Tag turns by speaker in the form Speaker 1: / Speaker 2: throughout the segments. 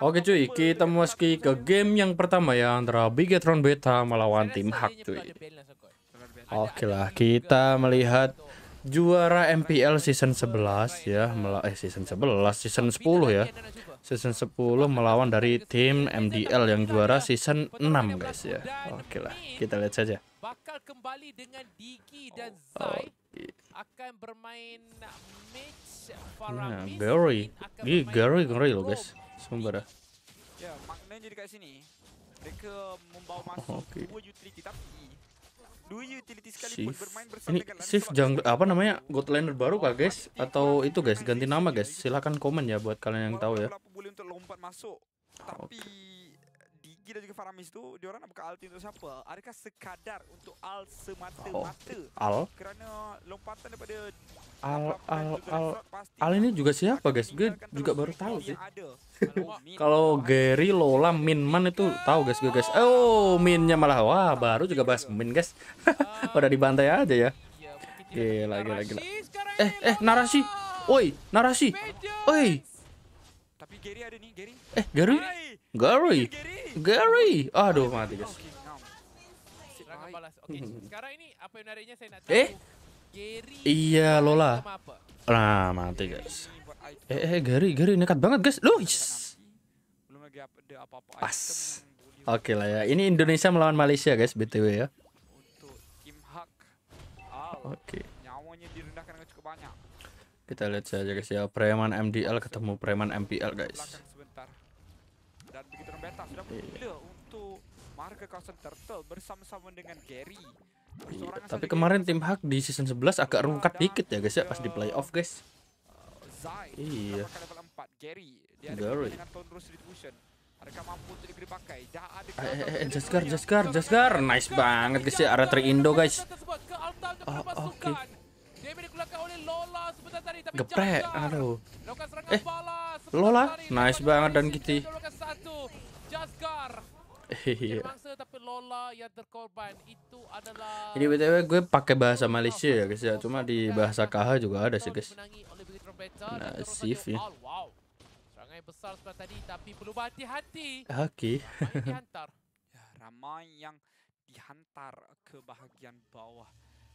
Speaker 1: Oke cuy, kita memasuki ke game yang pertama ya antara Bigetron Beta melawan tim hak cuy. Oke lah, kita melihat juara MPL season 11 ya, eh season 11, season 10 ya. Season 10 melawan dari tim MDL yang juara season 6 guys ya. Oke lah, kita lihat saja. Bakal kembali dengan Diki dan akan bermain match Nah, Barry, ini Gary Gary loh guys. Sumber ya? Ya, maknanya dekat sini.
Speaker 2: Mereka membawa masuk oh, okay. dua utility tapi dua utility sekali Shift. bermain bersama Ini
Speaker 1: shift jungle apa namanya? God laner baru kah, guys? Atau itu guys, ganti nama guys. Silahkan komen ya buat kalian yang tahu ya. Boleh
Speaker 2: untuk lompat masuk. Tapi okay. Gigi dan juga Faramis tu diorang nak buka ulti untuk siapa? Adakah sekadar untuk al semata-mata? Oh, al? Kerana lompatan daripada
Speaker 1: Al Al Al Al ini juga siapa guys? Gue juga baru tahu sih. Kalau Gary Lola Minman itu tahu guys gue guys. Oh Minnya malah wah baru juga bahas iya. Min guys. Udah dibantai aja ya. Gila gila gila. Eh eh narasi. Woi narasi. Woi. Tapi Gary ada nih Gary. Eh Gary. Gary. Gary. Aduh mati guys. Eh? Iya, Lola. Nah, mati guys. Eh, eh Gary, Gary nekat banget guys. Loh. Yes. Pas. Oke okay lah ya. Ini Indonesia melawan Malaysia guys, BTW ya. Oke. Okay. Kita lihat saja guys ya, preman MDL ketemu preman MPL guys
Speaker 2: sudah iya. untuk marga kawasan turtle bersama-sama dengan Gary. tapi kemarin
Speaker 1: tim Hak di season 11 agak rungkat dikit ya guys ya pas di playoff guys. iya. level 4 Gary. Dia dengan
Speaker 2: Mereka mampu untuk
Speaker 1: eh, eh, eh, iya. Nice banget guys ya area Indo guys. Oh, oke. Geprek, aduh. Eh, Lola, nice banget dan Kitty. Jasgar. Iya. Ini btw gue pakai bahasa Malaysia ya guys ya, cuma di bahasa KH juga ada sih guys.
Speaker 3: Nasif nah, ya. Oh, Serangai besar seperti tadi
Speaker 2: tapi perlu berhati-hati. Oke. Dihantar. Ya, ramai yang dihantar ke bahagian bawah.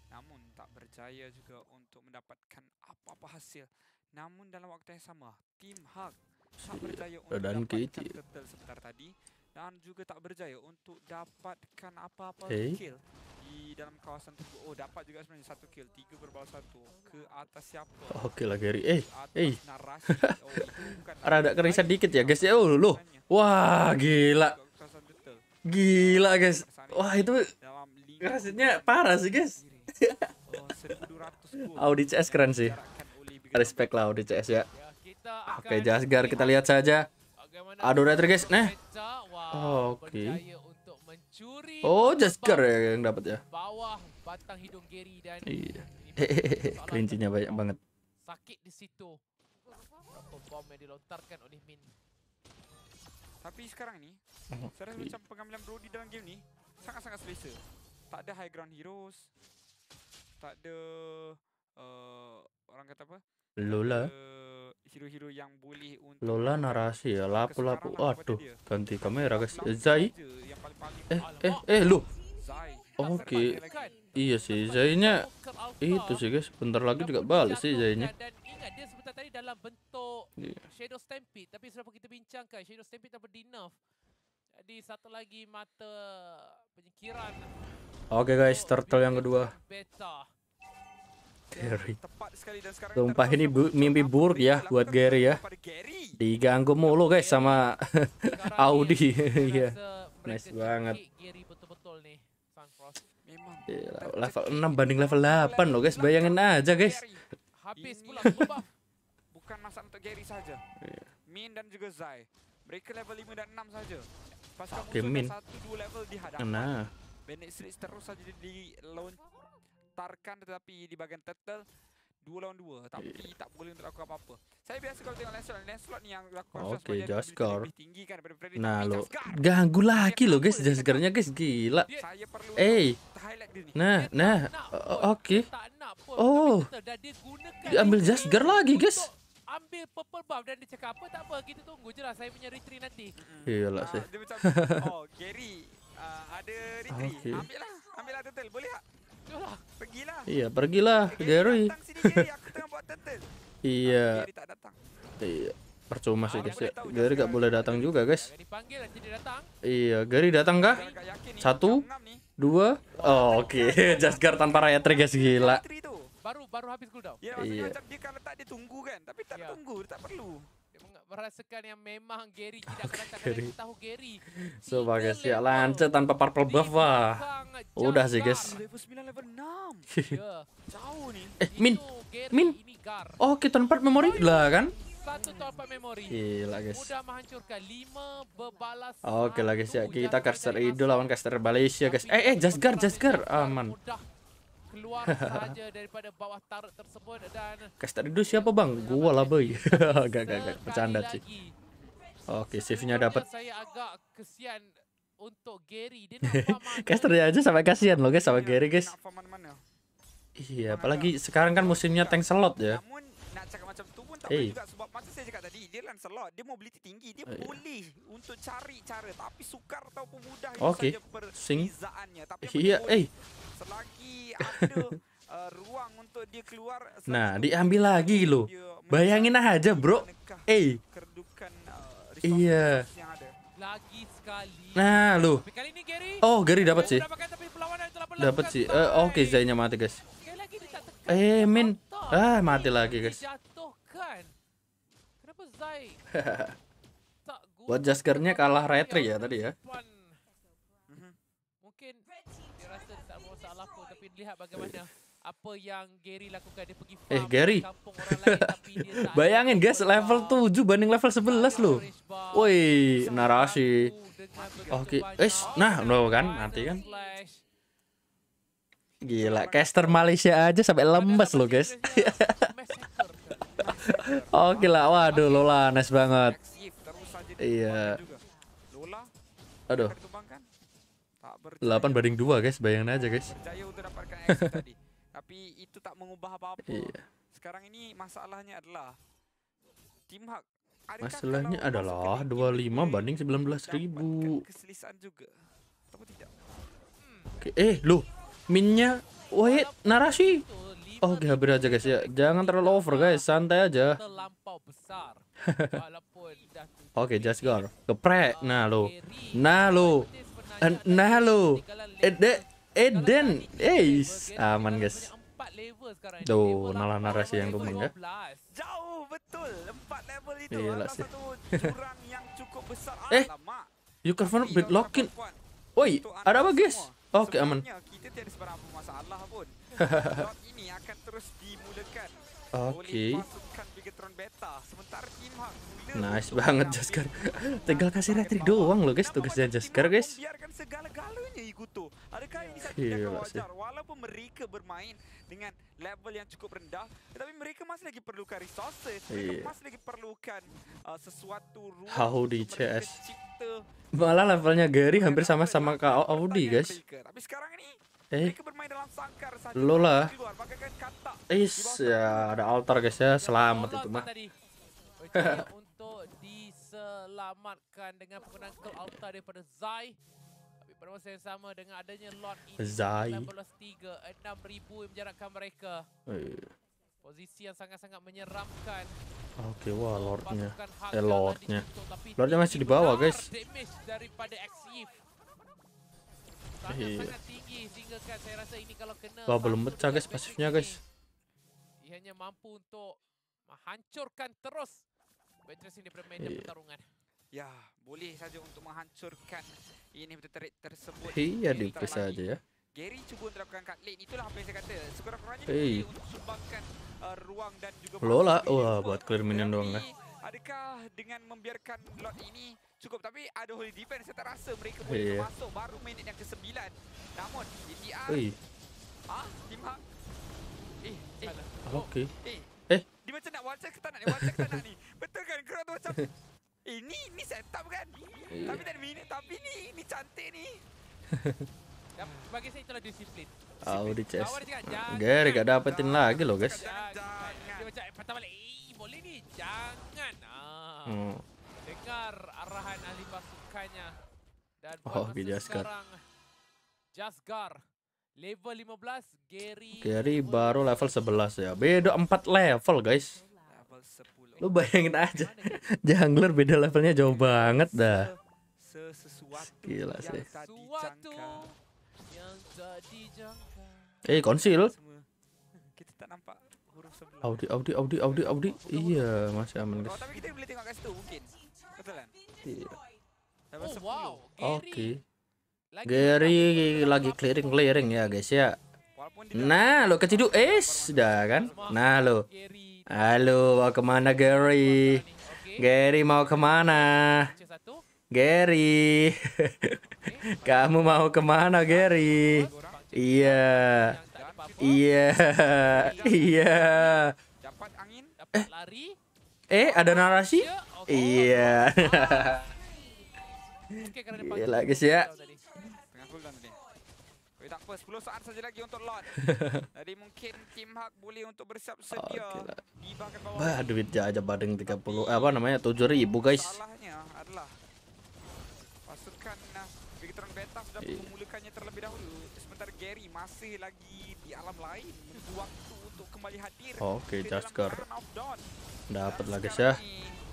Speaker 2: Namun tak berjaya juga untuk mendapatkan apa-apa hasil. Namun dalam waktu yang sama, tim Hug tak berjaya untuk dapatkan turtle gitu ya? sebentar tadi dan juga tak berjaya untuk dapatkan apa-apa hey. kill di dalam kawasan tersebut. Oh, dapat juga sebenarnya satu kill, tiga berbawah satu ke atas siapa? Oh, Oke okay lah Gary. Eh, eh. Oh, ada Rada kerisan
Speaker 1: dikit ya guys ya. Oh, lo. Wah, gila. Gila guys. Wah, itu rasanya parah sih guys. Oh, Audi CS keren sih. Respect lah Audi CS ya. ya. Oke, Jasgar kita lihat saja. Aduh, Retter guys, nah. Oke. Oh, Jasgar ya yang dapat ya.
Speaker 3: Bawah batang Iya. Kelincinya banyak
Speaker 1: banget.
Speaker 2: Sakit di situ. dilontarkan oleh Min. Tapi sekarang ini, saya rasa macam pengambilan bro di dalam game ni sangat-sangat selesa. Tak ada high ground heroes. Tak ada uh, orang kata
Speaker 1: apa? Lola. Ada,
Speaker 2: hero-hero yang boleh
Speaker 1: untuk Lola narasi ya lapu-lapu aduh ganti kamera guys Zai eh, eh eh eh lu oke okay. Kan? iya sih Zainya itu sih guys bentar lagi juga balik sih Zainya
Speaker 3: dia sebentar tadi dalam bentuk yeah. Shadow Stampede tapi sudah kita bincangkan Shadow Stampede satu lagi mata
Speaker 1: oke okay guys turtle yang kedua beta Gary. Sumpah ini bu mimpi buruk ya buat Gary ya. Diganggu mulu guys sama Audi. Iya. nice banget. level 6 banding level 8 loh guys. Bayangin aja guys.
Speaker 2: Habis pula Bukan masa untuk Gary saja. Iya. Min dan juga Zai. Mereka level 5 dan 6 saja. Pasca musuh 1 2 level di hadapan. Nah. Benek Street terus saja di launch lontarkan tetapi di bagian turtle dua lawan dua tapi iya. yeah. tak boleh untuk lakukan apa-apa. Saya biasa kalau tengok Lancelot, Lancelot ni yang lakukan oh, Okey,
Speaker 1: Jaskar. Kan nah lo, ganggu lagi lo guys Jaskarnya guys gila. Saya perlu eh. Nah, nah. Okey. Oh. dia, Diambil Jaskar lagi guys. Ambil purple buff dan dia cakap apa tak apa kita tunggu je lah saya punya retreat nanti. Iyalah ah, saya. oh, Gary uh, ada retreat. Okay. Ambil lah. Ambil lah turtle boleh tak? Pergilah. Iya, pergilah, Gary. Sini, iya. Iya. Percuma sih guys. Ya. Gary gak boleh datang juga guys. Iya, Gary datang kah? Satu, dua. Oh, Oke, okay. Jasgar tanpa raya guys gila.
Speaker 3: Baru baru habis cooldown. Iya, maksudnya iya. dia kan letak dia tunggu kan, tapi tak iya. tunggu, tak perlu
Speaker 1: merasakan yang memang Gary tidak kadang tahu Gary. So bagus ya lancar tanpa purple buff wah. Udah sih guys. Iya. Iya. eh Min, Min. Oh kita tempat memori lah kan? satu memori. Gila guys. menghancurkan Oke lah guys ya kita caster Idol lawan caster Malaysia guys. Eh eh Jasgar Jasgar aman. Ah, keluar saja daripada bawah tarut tersebut dan Kasih tak duduk siapa bang? Gua lah boy. Gak gak gak bercanda sih. Oke, okay, save-nya dapat.
Speaker 3: Saya agak kesian untuk Gary. Dia
Speaker 1: Casternya aja sampai kasihan loh guys sama iya, Gary guys. Iya, apalagi sekarang kan musimnya tank slot
Speaker 2: ya. Namun nak cakap macam tak eh. boleh juga sebab macam saya cakap tadi dia Lancelot dia mobility tinggi dia eh. boleh untuk cari cara tapi sukar ataupun mudah itu okay. saja perbezaannya tapi yeah. Ya, eh. selagi ada uh, ruang untuk dia keluar nah
Speaker 1: diambil lagi lo bayangin aja bro eh. eh iya nah lo oh Gary dapat sih dapat kan, sih uh, eh, oke okay, Zainya mati guys eh min ah mati lagi guys Buat jaskernya kalah retri ya tadi ya.
Speaker 3: Mungkin dia rasa tak mau salah pun tapi lihat bagaimana apa yang Gary lakukan dia pergi eh,
Speaker 1: Gary. Bayangin guys level 7 banding level 11 loh. Woi, narasi. Oke, eh nah lo kan nanti kan. Gila, caster Malaysia aja sampai lembes loh guys. Oke lah, waduh Lola nice banget. Iya. Aduh. 8 banding 2 guys, bayangin aja guys.
Speaker 2: Tapi itu tak mengubah apa-apa. Iya. Sekarang ini masalahnya adalah tim hak
Speaker 1: Masalahnya adalah 25 banding belas ribu. Oke, eh, loh, minnya, wait, narasi. Oh hampir aja guys ya Jangan terlalu over guys Santai aja
Speaker 3: Oke
Speaker 1: okay, just go Geprek Nah lo Nah lo Nah lo Eh, Eden Eh, Aman guys Tuh, nalar narasi yang kumeng ya. Jauh betul. Empat level itu adalah sih. jurang
Speaker 2: yang cukup besar. Eh,
Speaker 1: you confirm iya, break login. Woi, ada apa guys? Oke, okay, aman.
Speaker 2: Kita masalah pun. akan terus
Speaker 1: dimulakan okay. oleh pasukan Beta. Sementara Hang Nice banget Jaskar. Tinggal kasih retrik doang loh guys tugasnya Jaskar guys. Biarkan segala-galanya Iguto. Adakah ini satu yang iya, ya. wajar walaupun mereka bermain dengan level yang
Speaker 2: cukup rendah tetapi mereka masih lagi perlukan resources, mereka iya. masih lagi perlukan
Speaker 1: uh, sesuatu ruang How di CS. Malah levelnya Gary hampir sama-sama Kak Audi guys.
Speaker 2: Tapi sekarang ini
Speaker 1: eh lo lah is ya ada altar guys ya selamat itu mah
Speaker 3: untuk diselamatkan dengan penggunaan altar daripada Zai tapi pada masa yang sama dengan adanya lot ini Zai 6000 yang
Speaker 1: menjarakkan mereka
Speaker 3: eh. posisi yang sangat-sangat
Speaker 1: menyeramkan Oke, okay, wah lordnya. Eh lordnya. Lordnya masih di bawah, guys.
Speaker 3: Iya. Kan Wah, belum pecah guys pasifnya guys. Ia hanya mampu untuk menghancurkan terus Beatrice ini bermain dalam iya. pertarungan.
Speaker 2: Ya, boleh saja untuk menghancurkan ini tarik tersebut. Iya, dipe saja
Speaker 3: ya. Gary cuba untuk melakukan cut lane.
Speaker 2: Itulah apa yang saya kata. Sekurang-kurangnya hey. dia untuk sumbangkan
Speaker 1: uh, ruang dan juga Lola. Wah, buat clear minion doang lah. Eh. Adakah dengan membiarkan lot
Speaker 2: ini cukup tapi ada holy defense saya tak rasa mereka boleh hey. masuk baru minit yang ke-9 namun DTR hey. ah timah eh eh oh, okey eh eh dia macam nak wall check ke tak nak ni wall check ke tak ni betul kan kau tu macam eh ni setup kan hey. tapi tak minit tapi ni ni cantik ni Dan ya, bagi
Speaker 3: saya itulah disiplin
Speaker 1: Oh, di chest. Gara gak dapatin lagi lo, guys. Jangan. Dia macam patah balik. Eh, boleh ni. Jangan. Ah. Hmm.
Speaker 3: mendengar arahan ahli pasukannya. Dan oh, Jasgar. sekarang Jasgar level 15, Gary.
Speaker 1: Gary baru level 11 ya. Beda 4 level, guys. Level
Speaker 3: 10. Lu bayangin aja.
Speaker 1: Ya? Jungler beda levelnya jauh banget dah.
Speaker 3: Gila sih.
Speaker 1: Eh, konsil. Kita tak nampak Audi, Audi, Audi, Audi, Audi. Iya, masih aman, guys. Oh, tapi kita boleh tengok kat situ mungkin
Speaker 2: kebetulan? Tidak. Oh, wow.
Speaker 1: Oke. Okay. Gary lagi clearing-clearing ya guys ya. Nah, lo keciduk es eh, dah kan? Nah, lo. Halo, mau kemana Gary? Gary mau kemana? Gary. Kamu mau kemana Gary? Iya. Iya. Iya. Eh, eh ada narasi? Iya. Iya.
Speaker 2: Gila guys ya. Tengah full down tadi. Tapi tak apa, 10 saat saja lagi untuk lot. Jadi mungkin Kim Hak boleh untuk bersiap sedia.
Speaker 1: Okay Bah, duit aja badeng 30 eh, apa namanya? 7000 guys. Salahnya adalah pasukan
Speaker 2: nah, Victor Beta sudah yeah. memulakannya terlebih dahulu. Sementara Gary masih lagi di alam lain menunggu waktu untuk kembali hadir. Oke, okay,
Speaker 1: Dapat lah guys ya. Ini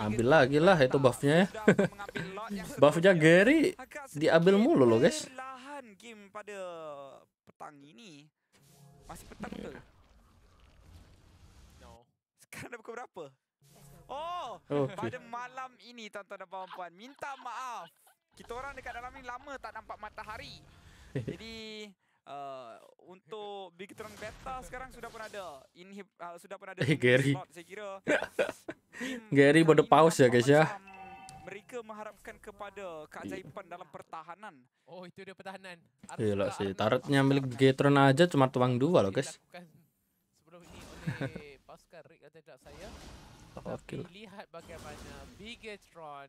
Speaker 1: ambil lagi lah itu buffnya ya buffnya Gary diambil mulu loh guys game pada
Speaker 2: petang ini masih petang yeah. no sekarang dah pukul berapa oh, oh okay. pada malam ini tuan-tuan dan puan-puan minta maaf kita orang dekat dalam ni lama tak nampak matahari jadi Uh, untuk Big Tron
Speaker 1: Beta sekarang sudah pun ada inhib uh, sudah pun ada hey, slot saya kira Gary bodoh paus ya guys ya mereka mengharapkan kepada keajaiban iya. yeah. dalam pertahanan. Oh,
Speaker 3: itu dia pertahanan. Gila sih, tarotnya milik Gatron aja cuma tuang dua loh, guys. Sebelum ini Rick tidak saya. lihat bagaimana Bigetron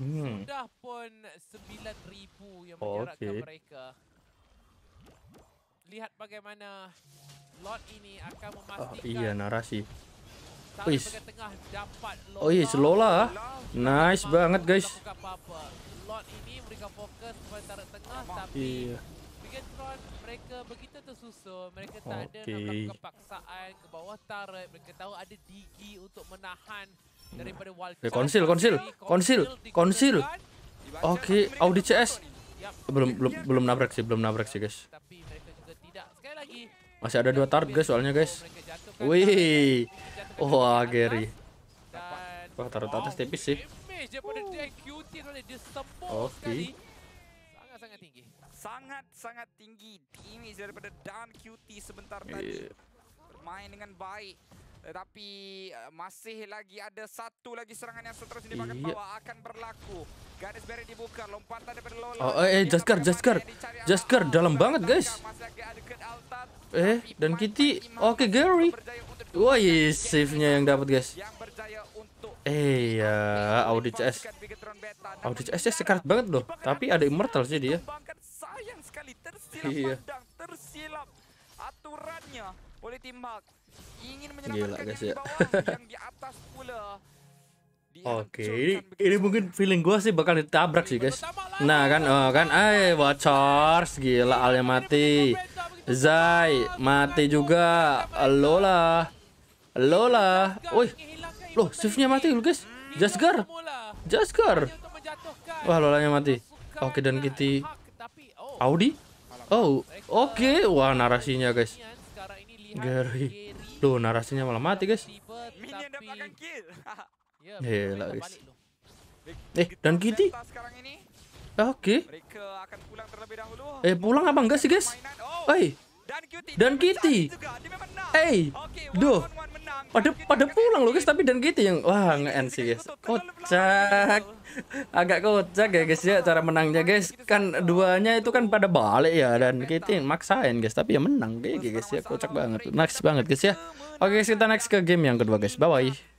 Speaker 2: hmm. sudah
Speaker 3: pun 9000 yang menjarakkan okay. mereka. Lihat
Speaker 1: bagaimana Lord ini akan memastikan oh, iya narasi Wis. Oh iya, slow ah. Nice banget, guys. Oke. Oke. mereka iya. eh, konsil konsil konsil konsil Oke Audi CS belum belum belum nabrak sih belum nabrak sih guys masih ada dua target soalnya guys wih Wah, Gary. Wah, taruh atas tipis sih. Oke.
Speaker 2: Okay. Sangat-sangat tinggi. Sangat-sangat tinggi damage daripada Dan QT sebentar iya. tadi. Bermain dengan baik. Tetapi eh, masih lagi ada satu lagi serangan yang seterusnya di bagian
Speaker 1: iya. bawah akan berlaku. Garis beri dibuka, lompatan daripada Lola. Oh, eh, eh Jaskar, Jaskar. Jaskar dalam banget, guys. Eh, dan Kitty. Oke, Gary. Wah, iya, iya, save-nya yang dapat, guys. Eh ya, Audi CS. Audi CS ya sekarat banget loh, tapi ada immortal sih dia.
Speaker 2: Iya. Aturannya oleh tim ingin menyelamatkan
Speaker 1: yang
Speaker 2: di atas pula.
Speaker 1: Oke, ini, ini mungkin feeling gue sih bakal ditabrak sih guys. Nah kan, oh, kan, eh, watchers, gila Alnya mati, Zai mati juga, Lola Lola. Woi. Loh, shiftnya mati lu guys. Jasgar. Jasgar. Wah, Lolanya mati. Oke, dan Kitty. Audi? Oh, oke. Okay. Wah, narasinya, guys. Gary. Loh, narasinya malah mati, guys. Gila, guys. Eh, dan Kitty? Oke. Okay. Eh, pulang apa enggak sih, guys? Oh. Oi. Dan Kitty. Hey, duh. Pada pada pulang loh guys, tapi Dan Kitty yang wah nge sih guys. Kocak. Agak kocak ya guys ya cara menangnya guys. Gitu kan duanya itu kan pada balik ya iya, dan Kitty maksain guys, tapi ya menang deh gitu, guys ya. Kocak banget. Next banget guys ya. Oke, kita next ke game yang kedua guys. Bye bye.